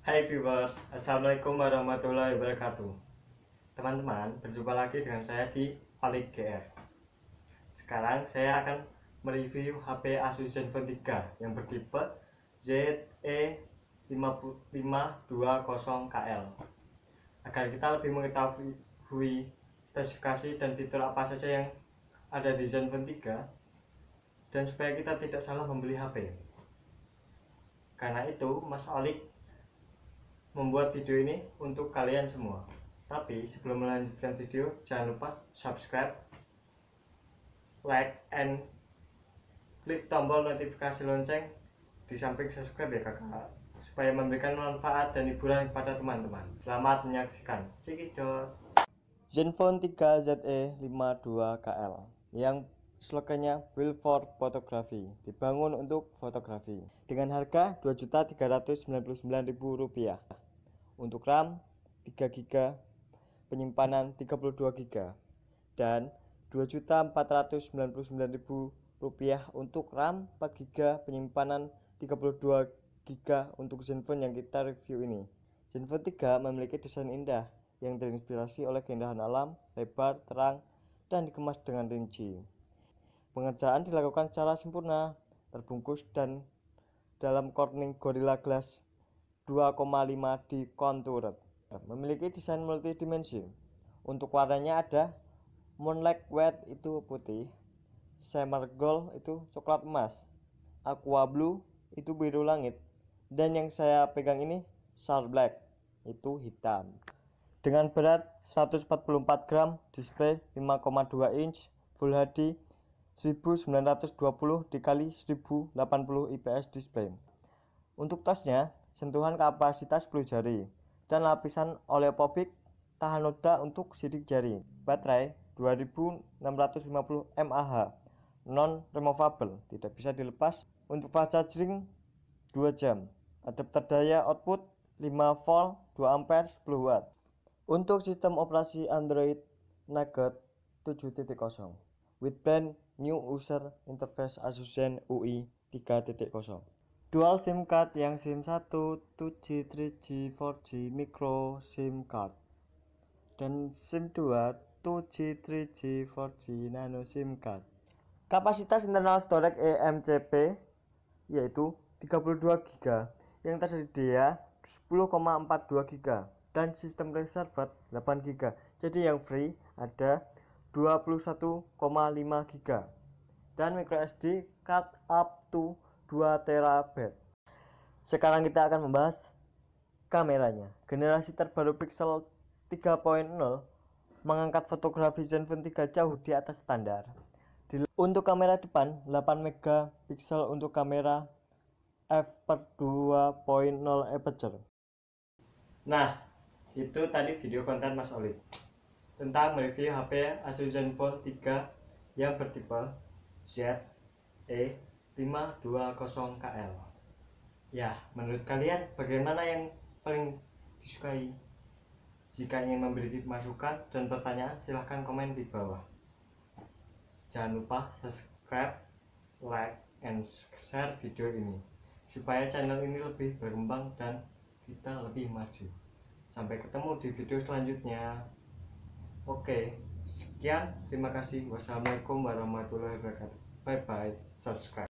Hai viewers, Assalamualaikum warahmatullahi wabarakatuh Teman-teman, berjumpa lagi dengan saya di Palik GR Sekarang saya akan mereview HP Asus Zenfone 3 yang bertipe ZE520KL Agar kita lebih mengetahui spesifikasi dan fitur apa saja yang ada di Zenfone 3 Dan supaya kita tidak salah membeli HP Karena itu, Mas Olik membuat video ini untuk kalian semua. Tapi sebelum melanjutkan video, jangan lupa subscribe, like, and klik tombol notifikasi lonceng di samping subscribe ya kakak supaya memberikan manfaat dan hiburan kepada teman-teman. Selamat menyaksikan. Cikidot. Zenfone 3 ZE 52KL yang slogannya Build for Photography dibangun untuk fotografi dengan harga Rp2.399.000 untuk RAM 3 GB, penyimpanan 32 GB dan Rp2.499.000 untuk RAM 4 GB, penyimpanan 32 GB untuk Zenfone yang kita review ini. Zenfone 3 memiliki desain indah yang terinspirasi oleh keindahan alam, lebar, terang, dan dikemas dengan rinci. Pengerjaan dilakukan secara sempurna, terbungkus dan dalam corning Gorilla Glass 2,5 di Contoured. Memiliki desain multidimensi. Untuk warnanya ada Moonlight White itu putih, Summer Gold itu coklat emas, Aqua Blue itu biru langit, dan yang saya pegang ini Star Black itu hitam. Dengan berat 144 gram, display 5,2 inch, Full HD 1920 dikali 1080 IPS display. Untuk tasnya sentuhan kapasitas 10 jari, dan lapisan oleophobic tahan noda untuk sidik jari. Baterai 2650 mAh, non removable, tidak bisa dilepas. Untuk fast charging 2 jam. Adapter daya output 5 volt, 2 ampere, 10 watt. Untuk sistem operasi Android Nugget 7.0 with brand new user interface ASUS Zen UI 3.0 dual SIM card yang SIM 1, 2G, 3G, 4G, micro SIM card dan SIM 2, 2G, 3G, 4G, nano SIM card. Kapasitas internal storage EMCP yaitu 32 GB yang tersedia 10,42 GB dan sistem reservat 8 GB. Jadi yang free ada 21,5 GB dan microSD card up to 2 terabyte. Sekarang kita akan membahas kameranya. Generasi terbaru Pixel 3.0 mengangkat fotografi Zenfone 3 jauh di atas standar. untuk kamera depan 8 megapiksel untuk kamera f 2.0 aperture. Nah, itu tadi video konten Mas Oli tentang mereview HP Asus Zenfone 3 yang bertipe Z E 520 KL ya menurut kalian bagaimana yang paling disukai jika ingin memberi masukan dan pertanyaan silahkan komen di bawah jangan lupa subscribe like and share video ini supaya channel ini lebih berkembang dan kita lebih maju sampai ketemu di video selanjutnya Oke, sekian. Terima kasih. Wassalamualaikum warahmatullahi wabarakatuh. Bye bye. Subscribe.